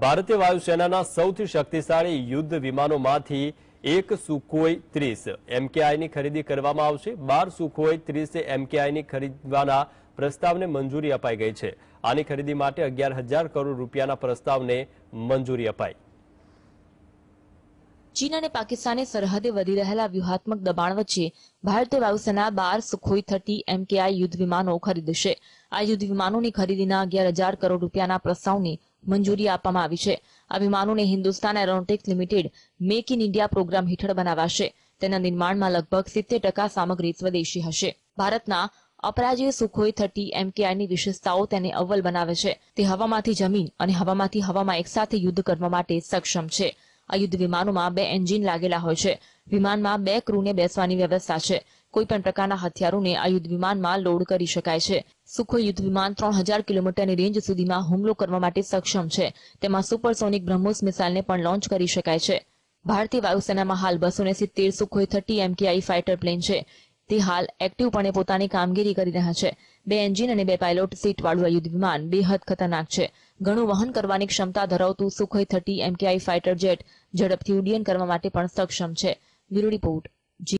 ભારતીય વાયુસેનાના સૌથી શક્તિશાળી યુદ્ધ વિમાનોમાંથી એક સુખોઈ ત્રીસ એમકેઆઈની ખરીદી કરવામાં આવશે બાર સુખોઈ ત્રીસ એમકેઆઈની ખરીદવાના પ્રસ્તાવને મંજૂરી અપાઈ ગઈ છે આની ખરીદી માટે અગિયાર હજાર કરોડ રૂપિયાના પ્રસ્તાવને મંજૂરી અપાઈ ચીન અને પાકિસ્તાનની સરહદે વધી રહેલા વ્યૂહાત્મક દબાણ વચ્ચે ભારતીય વાયુસેના બાર સુખોઈ થર્ટી એમકેઆઈ યુદ્ધ વિમાનો ખરીદશે આ યુદ્ધ વિમાનોની ખરીદીના અગિયાર હજાર કરોડ રૂપિયાના પ્રસ્તાવની મંજૂરી આપવામાં આવી છે આ વિમાનોને Hindustan Aeronautics Limited make in India programme હેઠળ બનાવાશે તેના નિર્માણમાં લગભગ સિત્તેર ટકા સામગ્રી સ્વદેશી હશે ભારતના અપરાજય સુખોઈ થર્ટી એમકેઆઈની વિશેષતાઓ તેને અવ્વલ બનાવે છે તે હવામાંથી જમીન અને હવામાંથી હવામાં એકસાથે યુદ્ધ કરવા માટે સક્ષમ છે આ યુદ્ધ વિમાનોમાં બે એન્જિન લાગેલા હોય છે વિમાનમાં બે ક્રૂને બેસવાની વ્યવસ્થા છે કોઈપણ પ્રકારના હથિયારોને આ યુદ્ધ વિમાનમાં લોડ કરી શકાય છે સુખોઈ યુદ્ધ વિમાન ત્રણ હજાર કિલોમીટરની રેન્જ સુધીમાં હુમલો કરવા માટે સક્ષમ છે તેમાં સુપરસોનિક બ્રહ્મોસ મિસાઇલને પણ લોન્ચ કરી શકાય છે ભારતીય વાયુસેનામાં હાલ બસો ને સિત્તેર Sukhoi thirty MKI fighter plane છે તે હાલ એક્ટિવપણે પોતાની કામગીરી કરી રહ્યા છે બે એન્જિન અને બે પાયલોટ સીટવાળું આ યુદ્ધ વિમાન બેહદ ખતરનાક છે ઘણું વહન કરવાની ક્ષમતા ધરાવતું Sukhoi thirty MKI fighter jet ઝડપથી ઉડ્ડયન કરવા માટે પણ સક્ષમ છે બ્યુરો રિપોર્ટ